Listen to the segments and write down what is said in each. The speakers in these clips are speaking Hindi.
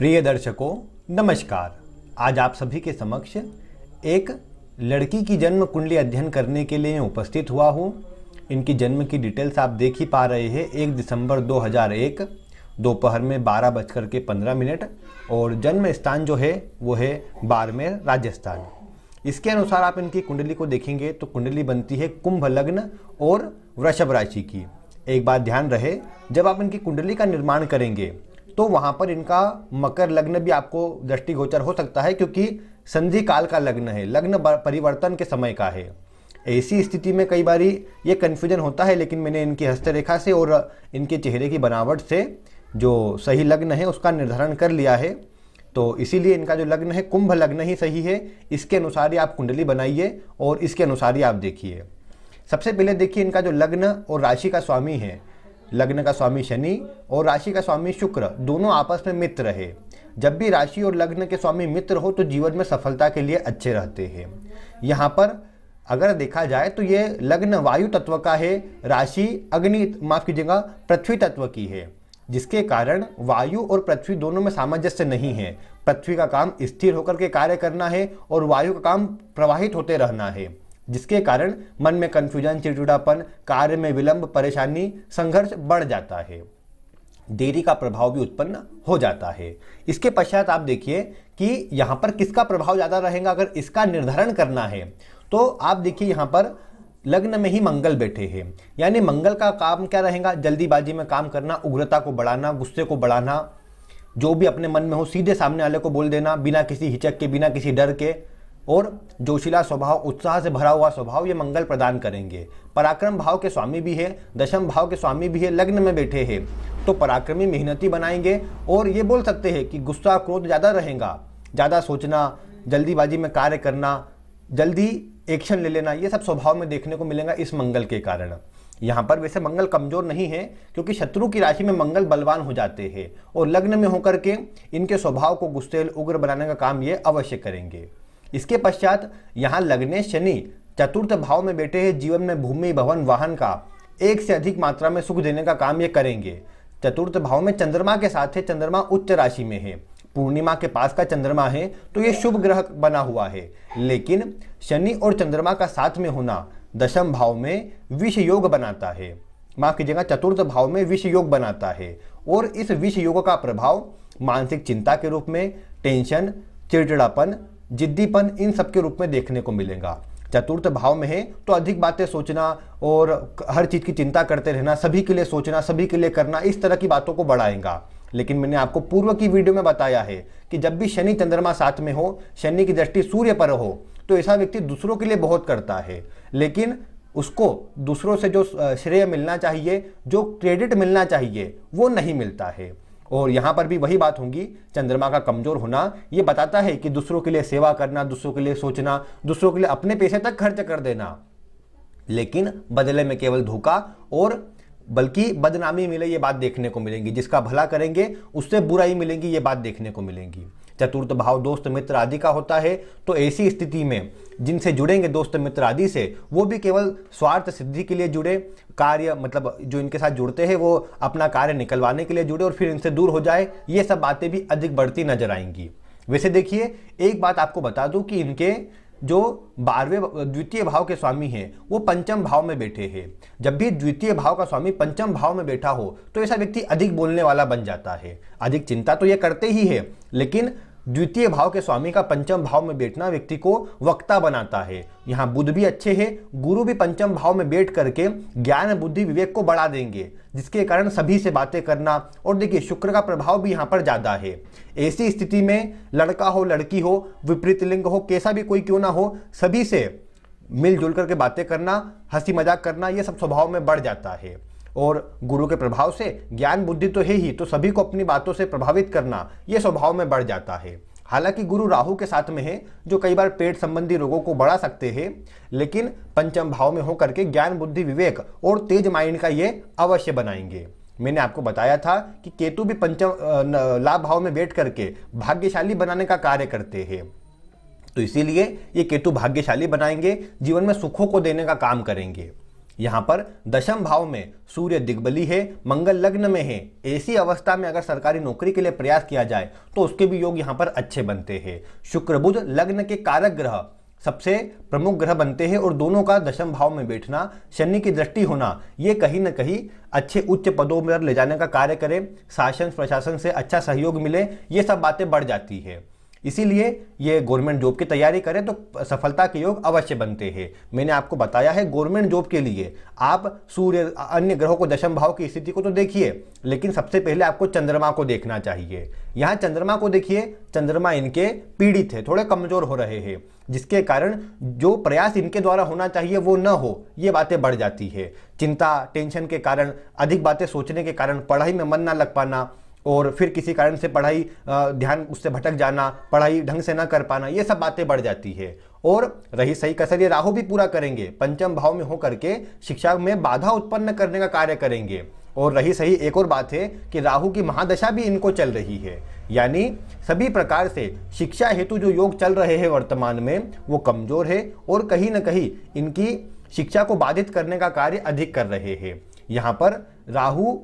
प्रिय दर्शकों नमस्कार आज आप सभी के समक्ष एक लड़की की जन्म कुंडली अध्ययन करने के लिए उपस्थित हुआ हूँ इनकी जन्म की डिटेल्स आप देख ही पा रहे हैं एक दिसंबर 2001 दोपहर में बारह बजकर के पंद्रह मिनट और जन्म स्थान जो है वो है बाड़मेर राजस्थान इसके अनुसार आप इनकी कुंडली को देखेंगे तो कुंडली बनती है कुंभ लग्न और वृषभ राशि की एक बात ध्यान रहे जब आप इनकी कुंडली का निर्माण करेंगे तो वहाँ पर इनका मकर लग्न भी आपको दृष्टिगोचर हो सकता है क्योंकि संधि काल का लग्न है लग्न परिवर्तन के समय का है ऐसी स्थिति में कई बार ये कन्फ्यूजन होता है लेकिन मैंने इनकी हस्तरेखा से और इनके चेहरे की बनावट से जो सही लग्न है उसका निर्धारण कर लिया है तो इसीलिए इनका जो लग्न है कुंभ लग्न ही सही है इसके अनुसार ही आप कुंडली बनाइए और इसके अनुसार ही आप देखिए सबसे पहले देखिए इनका जो लग्न और राशि का स्वामी है लग्न का स्वामी शनि और राशि का स्वामी शुक्र दोनों आपस में मित्र है जब भी राशि और लग्न के स्वामी मित्र हो तो जीवन में सफलता के लिए अच्छे रहते हैं यहाँ पर अगर देखा जाए तो ये लग्न वायु तत्व का है राशि अग्नि माफ कीजिएगा पृथ्वी तत्व की है जिसके कारण वायु और पृथ्वी दोनों में सामंजस्य नहीं है पृथ्वी का काम स्थिर होकर के कार्य करना है और वायु का काम प्रवाहित होते रहना है जिसके कारण मन में कन्फ्यूजन चिड़चिड़ापन कार्य में विलंब परेशानी संघर्ष बढ़ जाता है देरी का प्रभाव भी उत्पन्न हो जाता है इसके पश्चात आप देखिए कि यहाँ पर किसका प्रभाव ज़्यादा रहेगा अगर इसका निर्धारण करना है तो आप देखिए यहाँ पर लग्न में ही मंगल बैठे हैं यानी मंगल का काम क्या रहेगा जल्दीबाजी में काम करना उग्रता को बढ़ाना गुस्से को बढ़ाना जो भी अपने मन में हो सीधे सामने वाले को बोल देना बिना किसी हिचक के बिना किसी डर के और जोशीला स्वभाव उत्साह से भरा हुआ स्वभाव ये मंगल प्रदान करेंगे पराक्रम भाव के स्वामी भी है दशम भाव के स्वामी भी है लग्न में बैठे हैं तो पराक्रमी मेहनती बनाएंगे और ये बोल सकते हैं कि गुस्सा क्रोध ज़्यादा रहेगा ज़्यादा सोचना जल्दीबाजी में कार्य करना जल्दी एक्शन ले लेना ये सब स्वभाव में देखने को मिलेगा इस मंगल के कारण यहाँ पर वैसे मंगल कमजोर नहीं है क्योंकि शत्रु की राशि में मंगल बलवान हो जाते हैं और लग्न में होकर के इनके स्वभाव को गुस्सेल उग्र बनाने का काम ये अवश्य करेंगे इसके पश्चात यहाँ लगने शनि चतुर्थ भाव में बैठे हैं जीवन में भूमि भवन वाहन का एक से अधिक मात्रा में सुख देने का काम ये करेंगे चतुर्थ भाव में चंद्रमा के साथ है चंद्रमा उच्च राशि में है पूर्णिमा के पास का चंद्रमा है तो ये शुभ ग्रह बना हुआ है लेकिन शनि और चंद्रमा का साथ में होना दशम भाव में विष योग बनाता है माफ कीजिएगा चतुर्थ भाव में विष योग बनाता है और इस विष योग का प्रभाव मानसिक चिंता के रूप में टेंशन चिड़चिड़ापन जिद्दीपन इन सब के रूप में देखने को मिलेगा चतुर्थ भाव में है तो अधिक बातें सोचना और हर चीज़ की चिंता करते रहना सभी के लिए सोचना सभी के लिए करना इस तरह की बातों को बढ़ाएगा लेकिन मैंने आपको पूर्व की वीडियो में बताया है कि जब भी शनि चंद्रमा साथ में हो शनि की दृष्टि सूर्य पर हो तो ऐसा व्यक्ति दूसरों के लिए बहुत करता है लेकिन उसको दूसरों से जो श्रेय मिलना चाहिए जो क्रेडिट मिलना चाहिए वो नहीं मिलता है और यहाँ पर भी वही बात होगी चंद्रमा का कमजोर होना ये बताता है कि दूसरों के लिए सेवा करना दूसरों के लिए सोचना दूसरों के लिए अपने पैसे तक खर्च कर देना लेकिन बदले में केवल धोखा और बल्कि बदनामी मिले ये बात देखने को मिलेंगी जिसका भला करेंगे उससे बुराई मिलेंगी ये बात देखने को मिलेंगी चतुर्थ भाव दोस्त मित्र आदि का होता है तो ऐसी स्थिति में जिनसे जुड़ेंगे दोस्त मित्र आदि से वो भी केवल स्वार्थ सिद्धि के लिए जुड़े कार्य मतलब जो इनके साथ जुड़ते हैं वो अपना कार्य निकलवाने के लिए जुड़े और फिर इनसे दूर हो जाए ये सब बातें भी अधिक बढ़ती नजर आएंगी वैसे देखिए एक बात आपको बता दूँ कि इनके जो बारहवें द्वितीय भाव के स्वामी हैं वो पंचम भाव में बैठे हैं जब भी द्वितीय भाव का स्वामी पंचम भाव में बैठा हो तो ऐसा व्यक्ति अधिक बोलने वाला बन जाता है अधिक चिंता तो ये करते ही है लेकिन द्वितीय भाव के स्वामी का पंचम भाव में बैठना व्यक्ति को वक्ता बनाता है यहाँ बुद्ध भी अच्छे हैं गुरु भी पंचम भाव में बैठ करके ज्ञान बुद्धि विवेक को बढ़ा देंगे जिसके कारण सभी से बातें करना और देखिए शुक्र का प्रभाव भी यहाँ पर ज़्यादा है ऐसी स्थिति में लड़का हो लड़की हो विपरीत लिंग हो कैसा भी कोई क्यों ना हो सभी से मिलजुल करके बातें करना हंसी मजाक करना ये सब स्वभाव में बढ़ जाता है और गुरु के प्रभाव से ज्ञान बुद्धि तो है ही तो सभी को अपनी बातों से प्रभावित करना ये स्वभाव में बढ़ जाता है हालांकि गुरु राहु के साथ में है जो कई बार पेट संबंधी रोगों को बढ़ा सकते हैं लेकिन पंचम भाव में होकर के ज्ञान बुद्धि विवेक और तेज माइंड का ये अवश्य बनाएंगे मैंने आपको बताया था कि केतु भी पंचम लाभ भाव में बैठ करके भाग्यशाली बनाने का कार्य करते हैं तो इसीलिए ये केतु भाग्यशाली बनाएंगे जीवन में सुखों को देने का काम करेंगे यहाँ पर दशम भाव में सूर्य दिग्बली है मंगल लग्न में है ऐसी अवस्था में अगर सरकारी नौकरी के लिए प्रयास किया जाए तो उसके भी योग यहाँ पर अच्छे बनते हैं शुक्र बुध लग्न के कारक ग्रह सबसे प्रमुख ग्रह बनते हैं और दोनों का दशम भाव में बैठना शनि की दृष्टि होना ये कहीं ना कहीं अच्छे उच्च पदों पर ले जाने का कार्य करें शासन प्रशासन से अच्छा सहयोग मिले ये सब बातें बढ़ जाती है इसीलिए ये गवर्नमेंट जॉब की तैयारी करें तो सफलता के योग अवश्य बनते हैं मैंने आपको बताया है गवर्नमेंट जॉब के लिए आप सूर्य अन्य ग्रहों को दशम भाव की स्थिति को तो देखिए लेकिन सबसे पहले आपको चंद्रमा को देखना चाहिए यहाँ चंद्रमा को देखिए चंद्रमा इनके पीड़ित है थोड़े कमजोर हो रहे हैं जिसके कारण जो प्रयास इनके द्वारा होना चाहिए वो न हो ये बातें बढ़ जाती है चिंता टेंशन के कारण अधिक बातें सोचने के कारण पढ़ाई में मन ना लग पाना और फिर किसी कारण से पढ़ाई ध्यान उससे भटक जाना पढ़ाई ढंग से ना कर पाना ये सब बातें बढ़ जाती है और रही सही कसर ये राहु भी पूरा करेंगे पंचम भाव में हो करके शिक्षा में बाधा उत्पन्न करने का कार्य करेंगे और रही सही एक और बात है कि राहु की महादशा भी इनको चल रही है यानी सभी प्रकार से शिक्षा हेतु जो योग चल रहे हैं वर्तमान में वो कमज़ोर है और कहीं ना कहीं इनकी शिक्षा को बाधित करने का कार्य अधिक कर रहे हैं यहाँ पर राहु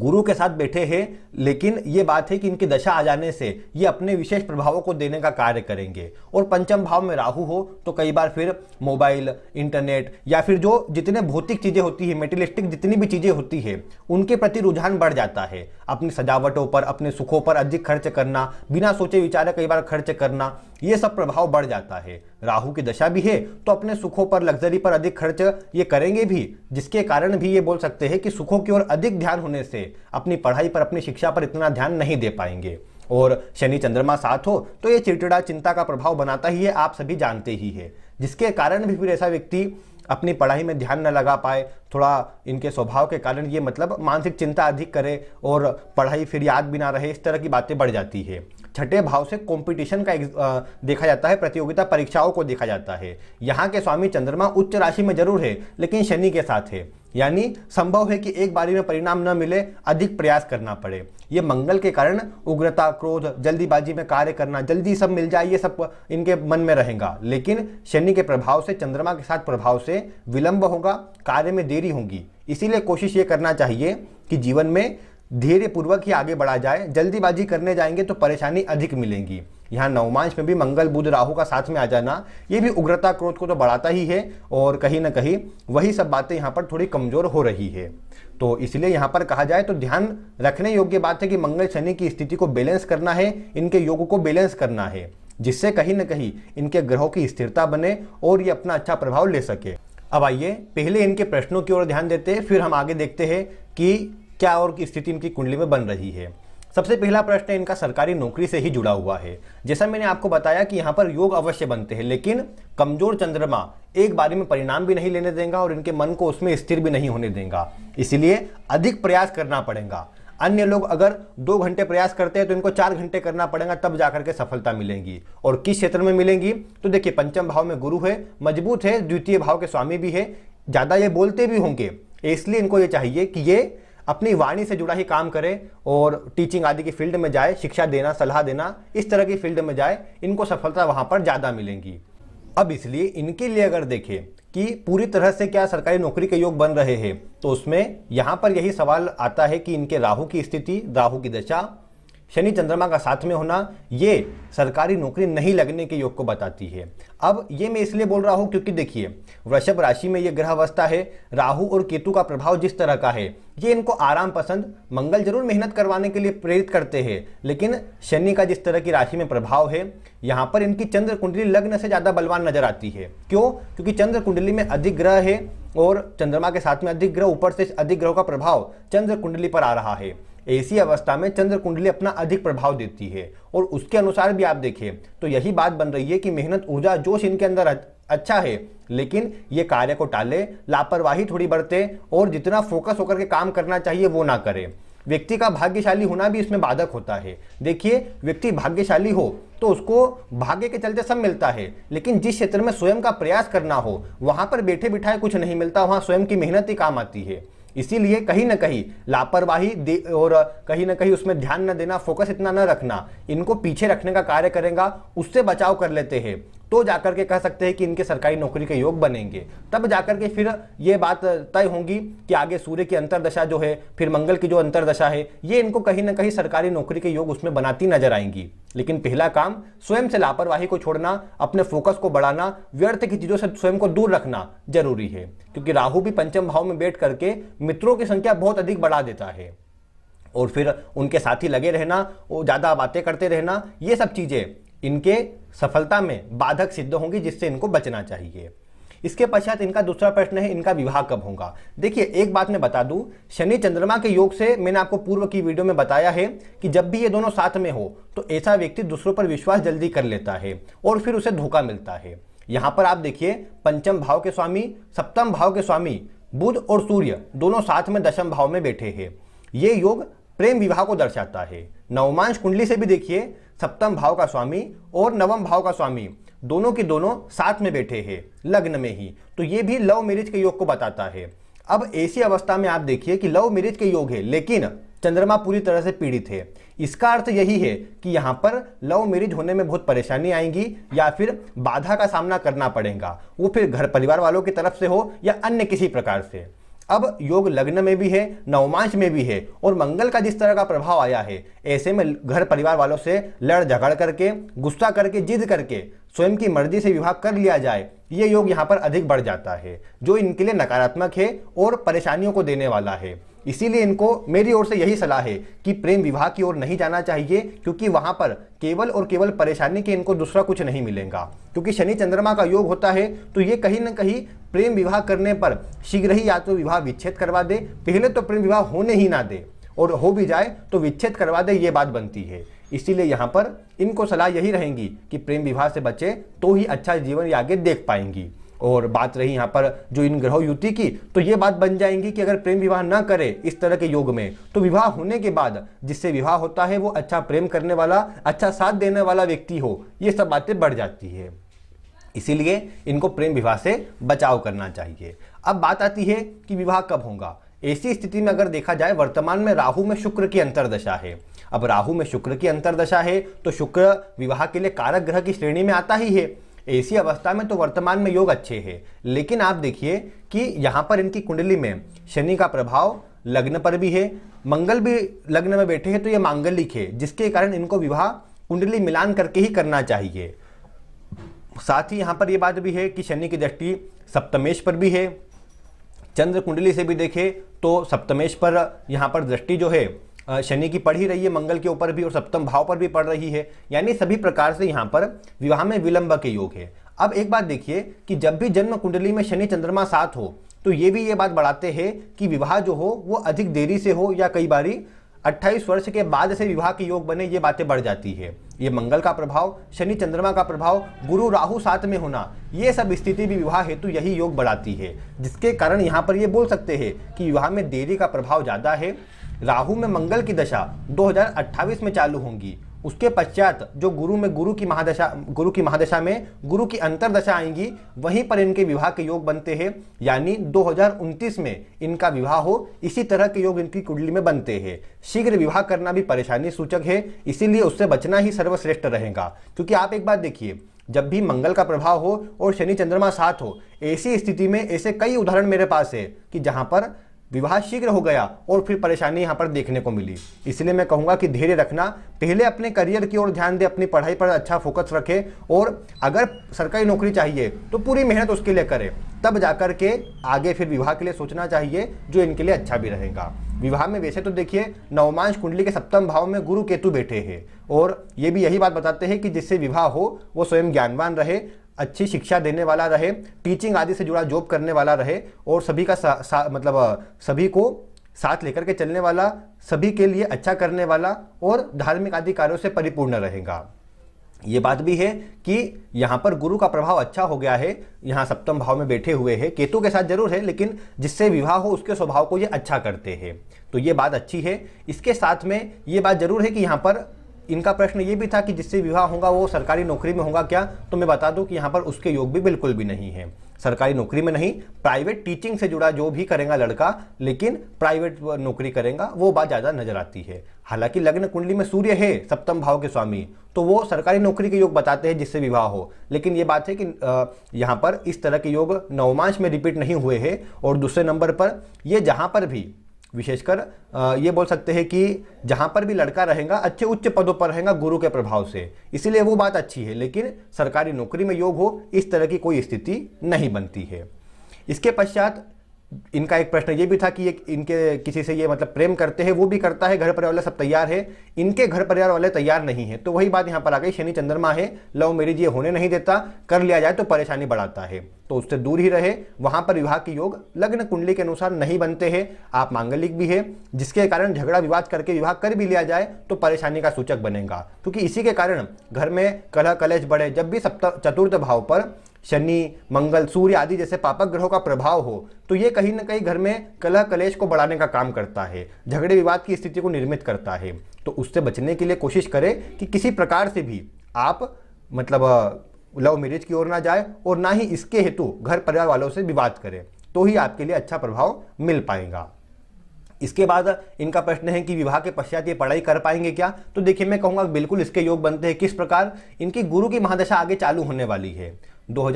गुरु के साथ बैठे हैं लेकिन ये बात है कि इनकी दशा आ जाने से ये अपने विशेष प्रभावों को देने का कार्य करेंगे और पंचम भाव में राहु हो तो कई बार फिर मोबाइल इंटरनेट या फिर जो जितने भौतिक चीज़ें होती है मेटेलिस्टिक जितनी भी चीज़ें होती है उनके प्रति रुझान बढ़ जाता है अपनी सजावटों पर अपने सुखों पर अधिक खर्च करना बिना सोचे विचारे कई बार खर्च करना ये सब प्रभाव बढ़ जाता है राहु की दशा भी है तो अपने सुखों पर लग्जरी पर अधिक खर्च ये करेंगे भी जिसके कारण भी ये बोल सकते हैं कि सुखों की ओर अधिक ध्यान होने से अपनी पढ़ाई पर अपनी शिक्षा पर इतना ध्यान नहीं दे पाएंगे और शनि चंद्रमा साथ हो तो ये चिड़चिड़ा चिंता का प्रभाव बनाता ही है आप सभी जानते ही है जिसके कारण भी फिर ऐसा व्यक्ति अपनी पढ़ाई में ध्यान न लगा पाए थोड़ा इनके स्वभाव के कारण ये मतलब मानसिक चिंता अधिक करे और पढ़ाई फिर याद भी ना रहे इस तरह की बातें बढ़ जाती है छठे भाव से कंपटीशन का देखा जाता है प्रतियोगिता परीक्षाओं को देखा जाता है यहाँ के स्वामी चंद्रमा उच्च राशि में जरूर है लेकिन शनि के साथ है यानी संभव है कि एक बारी में परिणाम न मिले अधिक प्रयास करना पड़े ये मंगल के कारण उग्रता क्रोध जल्दीबाजी में कार्य करना जल्दी सब मिल जाए ये सब इनके मन में रहेगा लेकिन शनि के प्रभाव से चंद्रमा के साथ प्रभाव से विलंब होगा कार्य में देरी होगी इसीलिए कोशिश ये करना चाहिए कि जीवन में धीरे पूर्वक ही आगे बढ़ा जाए जल्दीबाजी करने जाएंगे तो परेशानी अधिक मिलेंगी यहाँ नवमांश में भी मंगल बुध राहु का साथ में आ जाना ये भी उग्रता क्रोध को तो बढ़ाता ही है और कहीं ना कहीं वही सब बातें यहाँ पर थोड़ी कमजोर हो रही है तो इसलिए यहाँ पर कहा जाए तो ध्यान रखने योग्य बात है कि मंगल शनि की स्थिति को बैलेंस करना है इनके योग को बैलेंस करना है जिससे कहीं ना कहीं इनके ग्रहों की स्थिरता बने और ये अपना अच्छा प्रभाव ले सके अब आइए पहले इनके प्रश्नों की ओर ध्यान देते हैं फिर हम आगे देखते हैं कि क्या और की स्थिति इनकी कुंडली में बन रही है सबसे पहला प्रश्न इनका सरकारी नौकरी से ही जुड़ा हुआ है जैसा मैंने आपको बताया कि यहाँ पर योग अवश्य बनते हैं लेकिन कमजोर चंद्रमा एक बारे में परिणाम भी नहीं लेने देगा और इनके मन को उसमें स्थिर भी नहीं होने देगा इसलिए अधिक प्रयास करना पड़ेगा अन्य लोग अगर दो घंटे प्रयास करते हैं तो इनको चार घंटे करना पड़ेगा तब जाकर के सफलता मिलेंगी और किस क्षेत्र में मिलेंगी तो देखिए पंचम भाव में गुरु है मजबूत है द्वितीय भाव के स्वामी भी है ज़्यादा ये बोलते भी होंगे इसलिए इनको ये चाहिए कि ये अपनी वाणी से जुड़ा ही काम करे और टीचिंग आदि की फील्ड में जाए शिक्षा देना सलाह देना इस तरह की फील्ड में जाए इनको सफलता वहाँ पर ज़्यादा मिलेंगी अब इसलिए इनके लिए अगर देखें कि पूरी तरह से क्या सरकारी नौकरी के योग बन रहे हैं तो उसमें यहाँ पर यही सवाल आता है कि इनके राहु की स्थिति राहु की दशा शनि चंद्रमा का साथ में होना ये सरकारी नौकरी नहीं लगने के योग को बताती है अब ये मैं इसलिए बोल रहा हूँ क्योंकि देखिए वृषभ राशि में ये ग्रह अवस्था है राहु और केतु का प्रभाव जिस तरह का है ये इनको आराम पसंद मंगल जरूर मेहनत करवाने के लिए प्रेरित करते हैं लेकिन शनि का जिस तरह की राशि में प्रभाव है यहाँ पर इनकी चंद्र कुंडली लग्न से ज़्यादा बलवान नजर आती है क्यों क्योंकि चंद्र कुंडली में अधिक ग्रह है और चंद्रमा के साथ में अधिक ग्रह ऊपर से अधिक ग्रह का प्रभाव चंद्र कुंडली पर आ रहा है ऐसी अवस्था में चंद्र कुंडली अपना अधिक प्रभाव देती है और उसके अनुसार भी आप देखें तो यही बात बन रही है कि मेहनत ऊर्जा जोश इनके अंदर अच्छा है लेकिन ये कार्य को टाले लापरवाही थोड़ी बरते और जितना फोकस होकर के काम करना चाहिए वो ना करें व्यक्ति का भाग्यशाली होना भी इसमें बाधक होता है देखिए व्यक्ति भाग्यशाली हो तो उसको भाग्य के चलते सब मिलता है लेकिन जिस क्षेत्र में स्वयं का प्रयास करना हो वहाँ पर बैठे बिठाए कुछ नहीं मिलता वहाँ स्वयं की मेहनत ही काम आती है इसीलिए कहीं ना कहीं लापरवाही और कहीं ना कहीं उसमें ध्यान न देना फोकस इतना न रखना इनको पीछे रखने का कार्य करेगा उससे बचाव कर लेते हैं तो जाकर के कह सकते हैं कि इनके सरकारी नौकरी के योग बनेंगे तब जाकर के फिर ये बात तय होंगी कि आगे सूर्य की अंतरदशा जो है फिर मंगल की जो अंतरदशा है ये इनको कहीं ना कहीं सरकारी नौकरी के योग उसमें बनाती नजर आएंगी लेकिन पहला काम स्वयं से लापरवाही को छोड़ना अपने फोकस को बढ़ाना व्यर्थ की चीज़ों से स्वयं को दूर रखना जरूरी है क्योंकि राहु भी पंचम भाव में बैठ करके मित्रों की संख्या बहुत अधिक बढ़ा देता है और फिर उनके साथी लगे रहना और ज़्यादा बातें करते रहना ये सब चीज़ें इनके सफलता में बाधक सिद्ध होंगी जिससे इनको बचना चाहिए इसके पश्चात इनका दूसरा प्रश्न है इनका विवाह कब होगा देखिए एक बात मैं बता दूं शनि चंद्रमा के योग से मैंने आपको पूर्व की वीडियो में बताया है कि जब भी ये दोनों साथ में हो तो ऐसा व्यक्ति दूसरों पर विश्वास जल्दी कर लेता है और फिर उसे धोखा मिलता है यहां पर आप देखिए पंचम भाव के स्वामी सप्तम भाव के स्वामी बुध और सूर्य दोनों साथ में दशम भाव में बैठे हैं ये योग प्रेम विवाह को दर्शाता है नवमांश कुंडली से भी देखिए सप्तम भाव का स्वामी और नवम भाव का स्वामी दोनों के दोनों साथ में बैठे हैं लग्न में ही तो ये भी लव मैरिज के योग को बताता है अब ऐसी अवस्था में आप देखिए कि लव मैरिज के योग है लेकिन चंद्रमा पूरी तरह से पीड़ित है इसका अर्थ यही है कि यहाँ पर लव मैरिज होने में बहुत परेशानी आएंगी या फिर बाधा का सामना करना पड़ेगा वो फिर घर परिवार वालों की तरफ से हो या अन्य किसी प्रकार से अब योग लग्न में भी है नवमांश में भी है और मंगल का जिस तरह का प्रभाव आया है ऐसे में घर परिवार वालों से लड़ झगड़ करके गुस्सा करके जिद करके स्वयं की मर्जी से विवाह कर लिया जाए ये योग यहाँ पर अधिक बढ़ जाता है जो इनके लिए नकारात्मक है और परेशानियों को देने वाला है इसीलिए इनको मेरी ओर से यही सलाह है कि प्रेम विवाह की ओर नहीं जाना चाहिए क्योंकि वहाँ पर केवल और केवल परेशानी के इनको दूसरा कुछ नहीं मिलेगा क्योंकि शनि चंद्रमा का योग होता है तो ये कहीं ना कहीं प्रेम विवाह करने पर शीघ्र ही या तो विवाह विच्छेद करवा दे पहले तो प्रेम विवाह होने ही ना दे और हो भी जाए तो विच्छेद करवा दे ये बात बनती है इसीलिए यहाँ पर इनको सलाह यही रहेंगी कि प्रेम विवाह से बचे तो ही अच्छा जीवन आगे देख पाएंगी और बात रही यहाँ पर जो इन ग्रह युति की तो ये बात बन जाएंगी कि अगर प्रेम विवाह ना करे इस तरह के योग में तो विवाह होने के बाद जिससे विवाह होता है वो अच्छा प्रेम करने वाला अच्छा साथ देने वाला व्यक्ति हो ये सब बातें बढ़ जाती है इसीलिए इनको प्रेम विवाह से बचाव करना चाहिए अब बात आती है कि विवाह कब होगा ऐसी स्थिति में अगर देखा जाए वर्तमान में राहु में शुक्र की अंतरदशा है अब राहु में शुक्र की अंतरदशा है तो शुक्र विवाह के लिए कारक ग्रह की श्रेणी में आता ही है ऐसी अवस्था में तो वर्तमान में योग अच्छे हैं लेकिन आप देखिए कि यहाँ पर इनकी कुंडली में शनि का प्रभाव लग्न पर भी है मंगल भी लग्न में बैठे हैं तो ये मांगलिक है जिसके कारण इनको विवाह कुंडली मिलान करके ही करना चाहिए साथ ही यहाँ पर ये बात भी है कि शनि की दृष्टि सप्तमेश पर भी है चंद्र कुंडली से भी देखें तो सप्तमेश पर यहाँ पर दृष्टि जो है शनि की पढ़ ही रही है मंगल के ऊपर भी और सप्तम भाव पर भी पड़ रही है यानी सभी प्रकार से यहाँ पर विवाह में विलंब के योग है अब एक बात देखिए कि जब भी जन्म कुंडली में शनि चंद्रमा साथ हो तो ये भी ये बात बढ़ाते हैं कि विवाह जो हो वो अधिक देरी से हो या कई बारी 28 वर्ष के बाद से विवाह के योग बने ये बातें बढ़ जाती है ये मंगल का प्रभाव शनि चंद्रमा का प्रभाव गुरु राहु साथ में होना ये सब स्थिति भी विवाह हेतु यही योग बढ़ाती है जिसके कारण यहाँ पर ये बोल सकते हैं कि विवाह में देरी का प्रभाव ज़्यादा है राहु में मंगल की दशा 2028 में चालू होंगी उसके पश्चात जो गुरु में गुरु की महादशा गुरु की महादशा में गुरु की अंतरदशा आएंगी वहीं पर इनके विवाह के योग बनते हैं यानी दो में इनका विवाह हो इसी तरह के योग इनकी कुंडली में बनते हैं शीघ्र विवाह करना भी परेशानी सूचक है इसीलिए उससे बचना ही सर्वश्रेष्ठ रहेगा क्योंकि आप एक बात देखिए जब भी मंगल का प्रभाव हो और शनि चंद्रमा साथ हो ऐसी स्थिति में ऐसे कई उदाहरण मेरे पास है कि जहाँ पर विवाह शीघ्र हो गया और फिर परेशानी यहाँ पर देखने को मिली इसलिए मैं कहूँगा कि धैर्य रखना पहले अपने करियर की ओर ध्यान दे अपनी पढ़ाई पर अच्छा फोकस रखे और अगर सरकारी नौकरी चाहिए तो पूरी मेहनत उसके लिए करें तब जाकर के आगे फिर विवाह के लिए सोचना चाहिए जो इनके लिए अच्छा भी रहेगा विवाह में वैसे तो देखिए नवमांश कुंडली के सप्तम भाव में गुरु केतु बैठे हैं और ये भी यही बात बताते हैं कि जिससे विवाह हो वो स्वयं ज्ञानवान रहे अच्छी शिक्षा देने वाला रहे टीचिंग आदि से जुड़ा जॉब करने वाला रहे और सभी का सा, सा, मतलब सभी को साथ लेकर के चलने वाला सभी के लिए अच्छा करने वाला और धार्मिक आदि कार्यों से परिपूर्ण रहेगा ये बात भी है कि यहाँ पर गुरु का प्रभाव अच्छा हो गया है यहाँ सप्तम भाव में बैठे हुए हैं केतु के साथ जरूर है लेकिन जिससे विवाह हो उसके स्वभाव को ये अच्छा करते हैं तो ये बात अच्छी है इसके साथ में ये बात जरूर है कि यहाँ पर इनका प्रश्न ये भी था कि जिससे विवाह होगा वो सरकारी नौकरी में होगा क्या तो मैं बता दूं कि यहाँ पर उसके योग भी बिल्कुल भी नहीं है सरकारी नौकरी में नहीं प्राइवेट टीचिंग से जुड़ा जो भी करेगा लड़का लेकिन प्राइवेट नौकरी करेगा वो बात ज़्यादा नजर आती है हालांकि लग्न कुंडली में सूर्य है सप्तम भाव के स्वामी तो वो सरकारी नौकरी के योग बताते हैं जिससे विवाह हो लेकिन ये बात है कि यहाँ पर इस तरह के योग नवमांश में रिपीट नहीं हुए हैं और दूसरे नंबर पर ये जहाँ पर भी विशेषकर ये बोल सकते हैं कि जहाँ पर भी लड़का रहेगा अच्छे उच्च पदों पर रहेगा गुरु के प्रभाव से इसीलिए वो बात अच्छी है लेकिन सरकारी नौकरी में योग हो इस तरह की कोई स्थिति नहीं बनती है इसके पश्चात इनका एक प्रश्न ये भी था कि ये इनके किसी से ये मतलब प्रेम करते हैं वो भी करता है घर परिवार वाले सब तैयार है इनके घर परिवार वाले तैयार नहीं है तो वही बात यहाँ पर आ गई शनि चंद्रमा है लव मेरिज ये होने नहीं देता कर लिया जाए तो परेशानी बढ़ाता है तो उससे दूर ही रहे वहाँ पर विवाह के योग लग्न कुंडली के अनुसार नहीं बनते हैं आप मांगलिक भी है जिसके कारण झगड़ा विवाद करके विवाह कर भी लिया जाए तो परेशानी का सूचक बनेगा क्योंकि इसी के कारण घर में कलह कलेश बढ़े जब भी सप्तः चतुर्थ भाव पर शनि मंगल सूर्य आदि जैसे पापक ग्रहों का प्रभाव हो तो ये कहीं ना कहीं घर में कलह कलेश को बढ़ाने का काम करता है झगड़े विवाद की स्थिति को निर्मित करता है तो उससे बचने के लिए कोशिश करें कि किसी प्रकार से भी आप मतलब लव मैरिज की ओर ना जाए और ना ही इसके हेतु घर परिवार वालों से विवाद करें तो ही आपके लिए अच्छा प्रभाव मिल पाएगा इसके बाद इनका प्रश्न है कि विवाह के पश्चात ये पढ़ाई कर पाएंगे क्या तो देखिए मैं कहूँगा बिल्कुल इसके योग बनते हैं किस प्रकार इनकी गुरु की महादशा आगे चालू होने वाली है दो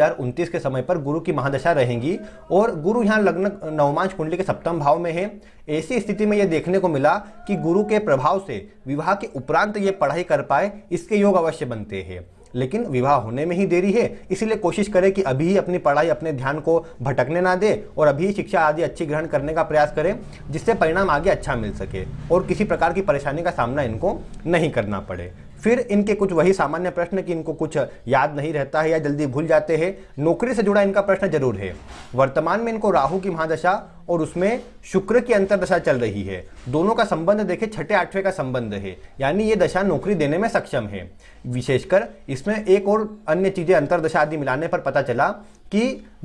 के समय पर गुरु की महादशा रहेगी और गुरु यहाँ लग्न नवमांश कुंडली के सप्तम भाव में है ऐसी स्थिति में यह देखने को मिला कि गुरु के प्रभाव से विवाह के उपरांत ये पढ़ाई कर पाए इसके योग अवश्य बनते हैं लेकिन विवाह होने में ही देरी है इसीलिए कोशिश करें कि अभी ही अपनी पढ़ाई अपने ध्यान को भटकने ना दे और अभी ही शिक्षा आदि अच्छी ग्रहण करने का प्रयास करें जिससे परिणाम आगे अच्छा मिल सके और किसी प्रकार की परेशानी का सामना इनको नहीं करना पड़े फिर इनके कुछ वही सामान्य प्रश्न कि इनको कुछ याद नहीं रहता है या जल्दी भूल जाते हैं नौकरी से जुड़ा इनका प्रश्न जरूर है वर्तमान में इनको राहु की महादशा और उसमें शुक्र की अंतरदशा चल रही है दोनों का संबंध देखें छठे आठवें का संबंध है यानी ये दशा नौकरी देने में सक्षम है विशेषकर इसमें एक और अन्य चीज़ें अंतरदशा आदि मिलाने पर पता चला कि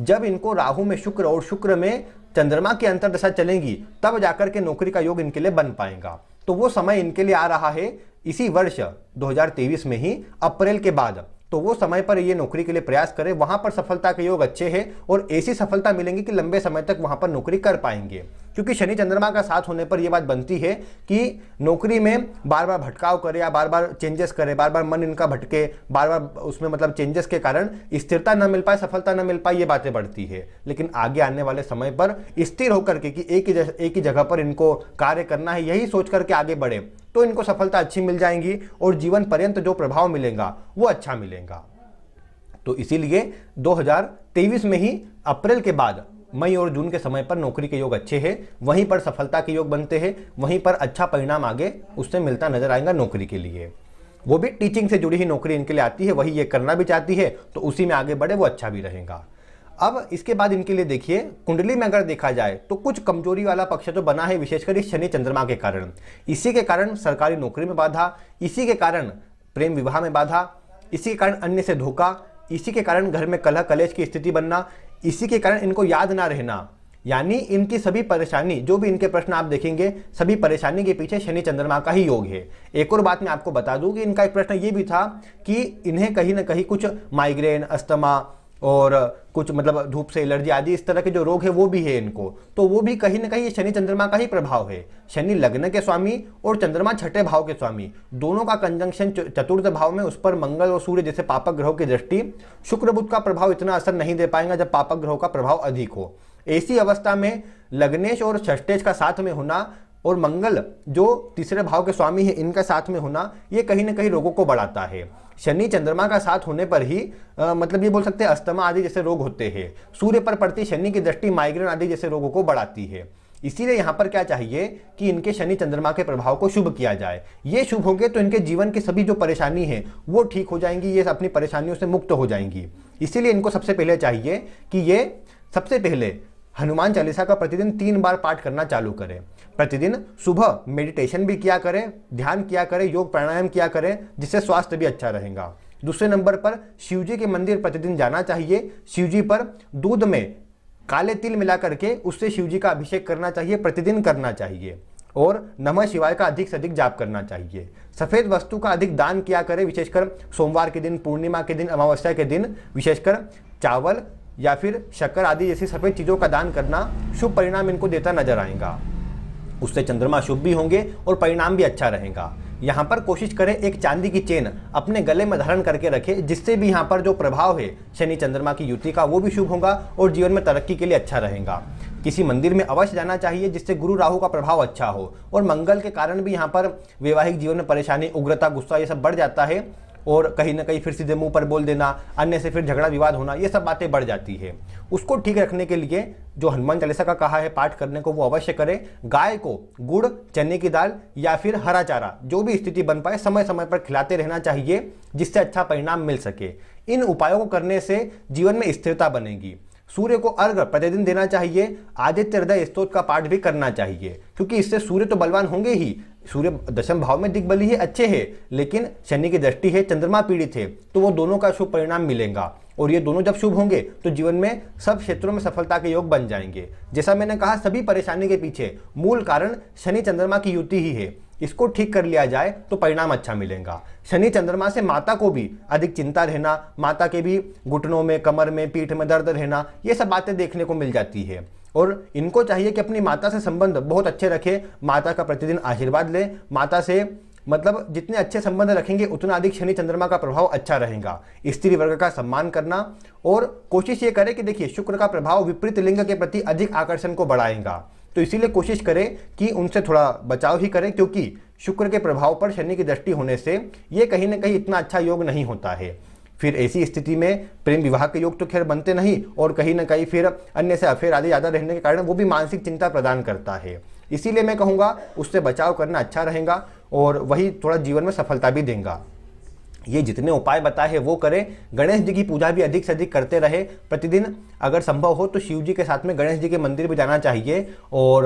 जब इनको राहु में शुक्र और शुक्र में चंद्रमा की अंतरदशा चलेंगी तब जाकर के नौकरी का योग इनके लिए बन पाएगा तो वो समय इनके लिए आ रहा है इसी वर्ष 2023 में ही अप्रैल के बाद तो वो समय पर ये नौकरी के लिए प्रयास करें वहां पर सफलता के योग अच्छे हैं और ऐसी सफलता मिलेंगी कि लंबे समय तक वहां पर नौकरी कर पाएंगे क्योंकि शनि चंद्रमा का साथ होने पर यह बात बनती है कि नौकरी में बार बार भटकाव करे या बार बार चेंजेस करे बार बार मन इनका भटके बार बार उसमें मतलब चेंजेस के कारण स्थिरता न मिल पाए सफलता न मिल पाए ये बातें बढ़ती है लेकिन आगे आने वाले समय पर स्थिर होकर के कि एक ही एक ही जगह पर इनको कार्य करना है यही सोच करके आगे बढ़े तो इनको सफलता अच्छी मिल जाएंगी और जीवन पर्यंत जो प्रभाव मिलेगा वो अच्छा मिलेगा तो इसीलिए 2023 में ही अप्रैल के बाद मई और जून के समय पर नौकरी के योग अच्छे हैं वहीं पर सफलता के योग बनते हैं वहीं पर अच्छा परिणाम आगे उससे मिलता नजर आएगा नौकरी के लिए वो भी टीचिंग से जुड़ी ही नौकरी इनके लिए आती है वही ये करना भी चाहती है तो उसी में आगे बढ़े वो अच्छा भी रहेगा अब इसके बाद इनके लिए देखिए कुंडली में अगर देखा जाए तो कुछ कमजोरी वाला पक्ष तो बना है विशेषकर इस शनि चंद्रमा के कारण इसी के कारण सरकारी नौकरी में बाधा इसी के कारण प्रेम विवाह में बाधा इसी के कारण अन्य से धोखा इसी के कारण घर में कलह कलेश की स्थिति बनना इसी के कारण इनको याद ना रहना यानी इनकी सभी परेशानी जो भी इनके प्रश्न आप देखेंगे सभी परेशानी के पीछे शनि चंद्रमा का ही योग है एक और बात मैं आपको बता दूं कि इनका एक प्रश्न ये भी था कि इन्हें कहीं ना कहीं कुछ माइग्रेन अस्थमा और कुछ मतलब धूप से एलर्जी आदि इस तरह के जो रोग है वो भी है इनको तो वो भी कहीं ना कहीं शनि चंद्रमा का ही प्रभाव है शनि लग्न के स्वामी और चंद्रमा छठे भाव के स्वामी दोनों का कंजंक्शन चतुर्थ भाव में उस पर मंगल और सूर्य जैसे पापक ग्रहों की दृष्टि शुक्र बुद्ध का प्रभाव इतना असर नहीं दे पाएगा जब पापक ग्रहों का प्रभाव अधिक हो ऐसी अवस्था में लग्नेश और षष्टेश का साथ में होना और मंगल जो तीसरे भाव के स्वामी है इनका साथ में होना ये कहीं ना कहीं रोगों को बढ़ाता है शनि चंद्रमा का साथ होने पर ही आ, मतलब ये बोल सकते हैं अस्थमा आदि जैसे रोग होते हैं सूर्य पर पड़ती शनि की दृष्टि माइग्रेन आदि जैसे रोगों को बढ़ाती है इसीलिए यहाँ पर क्या चाहिए कि इनके शनि चंद्रमा के प्रभाव को शुभ किया जाए ये शुभ होंगे तो इनके जीवन की सभी जो परेशानी है वो ठीक हो जाएंगी ये अपनी परेशानियों से मुक्त हो जाएंगी इसीलिए इनको सबसे पहले चाहिए कि ये सबसे पहले हनुमान चालीसा का प्रतिदिन तीन बार पाठ करना चालू करें प्रतिदिन सुबह मेडिटेशन भी किया करें ध्यान किया करें योग प्राणायाम किया करें जिससे स्वास्थ्य भी अच्छा रहेगा दूसरे नंबर पर शिवजी के मंदिर प्रतिदिन जाना चाहिए शिवजी पर दूध में काले तिल मिला करके उससे शिवजी का अभिषेक करना चाहिए प्रतिदिन करना चाहिए और नमः शिवाय का अधिक से अधिक जाप करना चाहिए सफ़ेद वस्तु का अधिक दान किया करें विशेषकर सोमवार के दिन पूर्णिमा के दिन अमावस्या के दिन विशेषकर चावल या फिर शक्कर आदि जैसी सफ़ेद चीज़ों का दान करना शुभ परिणाम इनको देता नजर आएगा उससे चंद्रमा शुभ भी होंगे और परिणाम भी अच्छा रहेगा यहाँ पर कोशिश करें एक चांदी की चेन अपने गले में धारण करके रखें जिससे भी यहाँ पर जो प्रभाव है शनि चंद्रमा की युति का वो भी शुभ होगा और जीवन में तरक्की के लिए अच्छा रहेगा किसी मंदिर में अवश्य जाना चाहिए जिससे गुरु राहु का प्रभाव अच्छा हो और मंगल के कारण भी यहाँ पर वैवाहिक जीवन में परेशानी उग्रता गुस्सा ये सब बढ़ जाता है और कहीं ना कहीं फिर सीधे मुंह पर बोल देना अन्य से फिर झगड़ा विवाद होना ये सब बातें बढ़ जाती है उसको ठीक रखने के लिए जो हनुमान चालीसा का कहा है पाठ करने को वो अवश्य करें गाय को गुड़ चने की दाल या फिर हरा चारा जो भी स्थिति बन पाए समय समय पर खिलाते रहना चाहिए जिससे अच्छा परिणाम मिल सके इन उपायों को करने से जीवन में स्थिरता बनेगी सूर्य को अर्घ प्रतिदिन देना चाहिए आदित्य हृदय स्त्रोत का पाठ भी करना चाहिए क्योंकि इससे सूर्य तो बलवान होंगे ही सूर्य दशम भाव में दिग्बली ही अच्छे है लेकिन शनि की दृष्टि है चंद्रमा पीड़ित है तो वो दोनों का शुभ परिणाम मिलेगा और ये दोनों जब शुभ होंगे तो जीवन में सब क्षेत्रों में सफलता के योग बन जाएंगे जैसा मैंने कहा सभी परेशानी के पीछे मूल कारण शनि चंद्रमा की युति ही है इसको ठीक कर लिया जाए तो परिणाम अच्छा मिलेगा शनि चंद्रमा से माता को भी अधिक चिंता रहना माता के भी घुटनों में कमर में पीठ में दर्द रहना ये सब बातें देखने को मिल जाती है और इनको चाहिए कि अपनी माता से संबंध बहुत अच्छे रखें माता का प्रतिदिन आशीर्वाद लें माता से मतलब जितने अच्छे संबंध रखेंगे उतना अधिक शनि चंद्रमा का प्रभाव अच्छा रहेगा स्त्री वर्ग का सम्मान करना और कोशिश ये करें कि देखिए शुक्र का प्रभाव विपरीत लिंग के प्रति अधिक आकर्षण को बढ़ाएगा तो इसीलिए कोशिश करें कि उनसे थोड़ा बचाव ही करें क्योंकि शुक्र के प्रभाव पर शनि की दृष्टि होने से ये कहीं ना कहीं इतना अच्छा योग नहीं होता है फिर ऐसी स्थिति में प्रेम विवाह के योग तो खैर बनते नहीं और कहीं ना कहीं फिर अन्य से अफेयर आदि ज़्यादा रहने के कारण वो भी मानसिक चिंता प्रदान करता है इसीलिए मैं कहूँगा उससे बचाव करना अच्छा रहेगा और वही थोड़ा जीवन में सफलता भी देगा ये जितने उपाय बताए हैं वो करें गणेश जी की पूजा भी अधिक से अधिक करते रहे प्रतिदिन अगर संभव हो तो शिव जी के साथ में गणेश जी के मंदिर भी जाना चाहिए और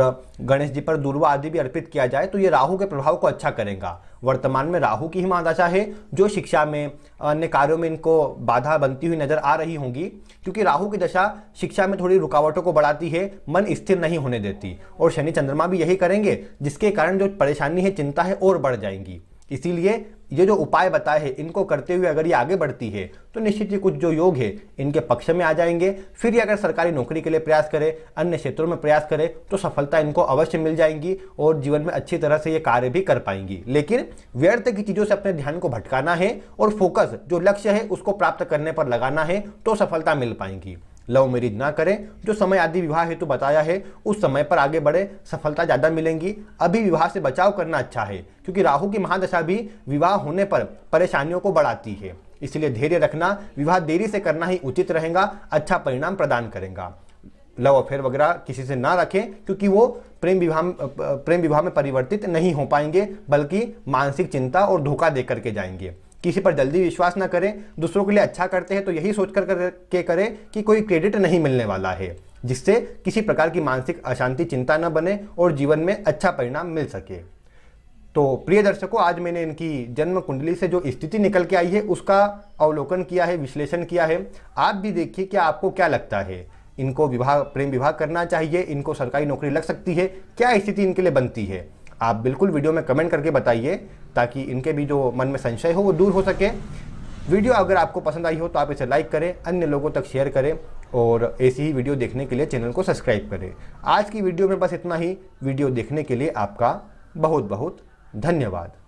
गणेश जी पर दूरवा आदि भी अर्पित किया जाए तो ये राहु के प्रभाव को अच्छा करेगा वर्तमान में राहु की ही महादशा है जो शिक्षा में अन्य कार्यों में इनको बाधा बनती हुई नजर आ रही होंगी क्योंकि राहु की दशा शिक्षा में थोड़ी रुकावटों को बढ़ाती है मन स्थिर नहीं होने देती और शनि चंद्रमा भी यही करेंगे जिसके कारण जो परेशानी है चिंता है और बढ़ जाएंगी इसीलिए ये जो उपाय बताए हैं इनको करते हुए अगर ये आगे बढ़ती है तो निश्चित ही कुछ जो योग है इनके पक्ष में आ जाएंगे फिर ये अगर सरकारी नौकरी के लिए प्रयास करें अन्य क्षेत्रों में प्रयास करें तो सफलता इनको अवश्य मिल जाएंगी और जीवन में अच्छी तरह से ये कार्य भी कर पाएंगी लेकिन व्यर्थ की चीज़ों से अपने ध्यान को भटकाना है और फोकस जो लक्ष्य है उसको प्राप्त करने पर लगाना है तो सफलता मिल पाएंगी लव मैरिज ना करें जो समय आदि विवाह हेतु तो बताया है उस समय पर आगे बढ़े सफलता ज़्यादा मिलेंगी अभी विवाह से बचाव करना अच्छा है क्योंकि राहु की महादशा भी विवाह होने पर परेशानियों को बढ़ाती है इसलिए धैर्य रखना विवाह देरी से करना ही उचित रहेगा अच्छा परिणाम प्रदान करेगा लव अफेयर वगैरह किसी से ना रखें क्योंकि वो प्रेम विवाह प्रेम विवाह में परिवर्तित नहीं हो पाएंगे बल्कि मानसिक चिंता और धोखा दे करके जाएंगे किसी पर जल्दी विश्वास ना करें दूसरों के लिए अच्छा करते हैं तो यही सोच कर, कर के करें कि कोई क्रेडिट नहीं मिलने वाला है जिससे किसी प्रकार की मानसिक अशांति चिंता न बने और जीवन में अच्छा परिणाम मिल सके तो प्रिय दर्शकों आज मैंने इनकी जन्म कुंडली से जो स्थिति निकल के आई है उसका अवलोकन किया है विश्लेषण किया है आप भी देखिए कि आपको क्या लगता है इनको विवाह प्रेम विवाह करना चाहिए इनको सरकारी नौकरी लग सकती है क्या स्थिति इनके लिए बनती है आप बिल्कुल वीडियो में कमेंट करके बताइए ताकि इनके भी जो मन में संशय हो वो दूर हो सके वीडियो अगर आपको पसंद आई हो तो आप इसे लाइक करें अन्य लोगों तक शेयर करें और ऐसी ही वीडियो देखने के लिए चैनल को सब्सक्राइब करें आज की वीडियो में बस इतना ही वीडियो देखने के लिए आपका बहुत बहुत धन्यवाद